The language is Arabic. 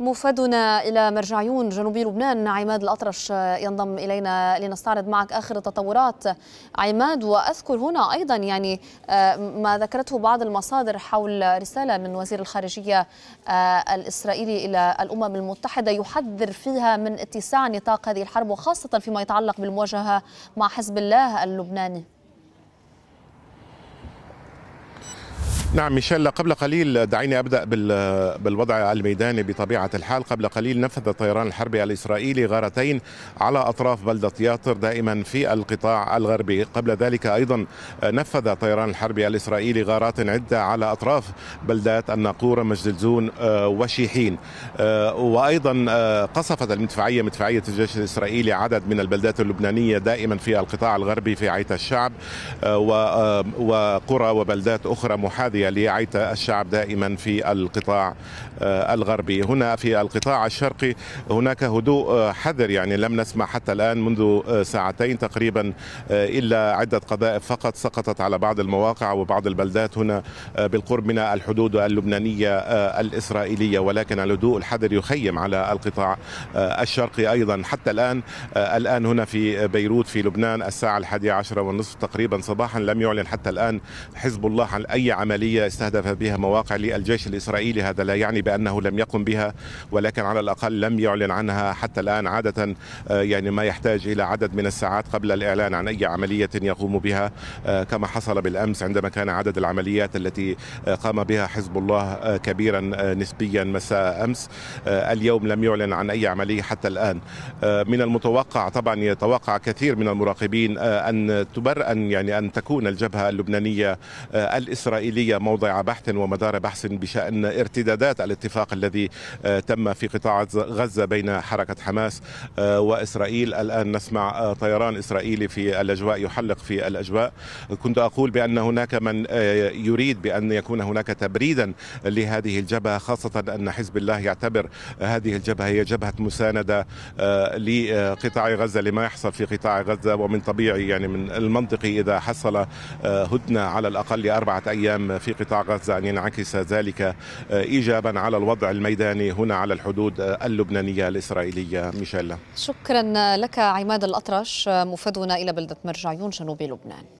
مفادنا إلى مرجعيون جنوبي لبنان عماد الأطرش ينضم إلينا لنستعرض معك آخر التطورات عماد وأذكر هنا أيضا يعني آه، ما ذكرته بعض المصادر حول رسالة من وزير الخارجية آه، الإسرائيلي إلى الأمم المتحدة يحذر فيها من اتساع نطاق هذه الحرب وخاصة فيما يتعلق بالمواجهة مع حزب الله اللبناني نعم ميشيل قبل قليل دعيني ابدا بالوضع الميداني بطبيعه الحال قبل قليل نفذ الطيران الحربي الاسرائيلي غارتين على اطراف بلده ياطر دائما في القطاع الغربي قبل ذلك ايضا نفذ الطيران الحربي الاسرائيلي غارات عده على اطراف بلدات الناقوره مجدلزون آه، وشيحين آه، وايضا آه، قصفت المدفعيه مدفعيه الجيش الاسرائيلي عدد من البلدات اللبنانيه دائما في القطاع الغربي في عيت الشعب وقرى وبلدات اخرى محاذيه الماضية ليعيت الشعب دائما في القطاع آه، الغربي هنا في القطاع الشرقي هناك هدوء آه، حذر يعني لم نسمع حتى الآن منذ آه، ساعتين تقريبا إلا عدة قذائف فقط سقطت على بعض المواقع وبعض البلدات هنا بالقرب من الحدود اللبنانية الإسرائيلية ولكن الهدوء الحذر يخيم على القطاع الشرقي أيضا حتى الآن الآن هنا في بيروت في لبنان الساعة الحادية عشرة والنصف تقريبا صباحا لم يعلن حتى الآن حزب الله عن أي عملية عملية استهدف بها مواقع للجيش الإسرائيلي هذا لا يعني بأنه لم يقم بها ولكن على الأقل لم يعلن عنها حتى الآن عادة آه، يعني ما يحتاج إلى عدد من الساعات قبل الإعلان عن أي عملية يقوم بها آه، كما حصل بالأمس عندما كان عدد العمليات التي آه، قام بها حزب الله كبيرا نسبيا مساء أمس اليوم لم يعلن عن أي عملية حتى الآن من المتوقع طبعا يتوقع كثير من المراقبين أن تبر أن يعني أن تكون الجبهة اللبنانية الإسرائيلية موضع بحث ومدار بحث بشأن ارتدادات الاتفاق الذي آه، تم في قطاع غزة بين حركة حماس آه، وإسرائيل الآن نسمع آه، طيران إسرائيلي في الأجواء يحلق في الأجواء كنت أقول بأن هناك من يريد بأن يكون هناك تبريدا لهذه الجبهة خاصة أن حزب الله يعتبر هذه الجبهة هي جبهة مساندة لقطاع غزة لما يحصل في قطاع غزة ومن طبيعي يعني من المنطقي إذا حصل هدنة على الأقل لاربعه أيام في في قطاع غزة أن ينعكس ذلك آه، إيجابا على الوضع الميداني هنا على الحدود آه، اللبنانية الإسرائيلية ميشيلا شكرا لك عماد الأطرش آه، مفادنا إلى بلدة مرجعيون جنوب لبنان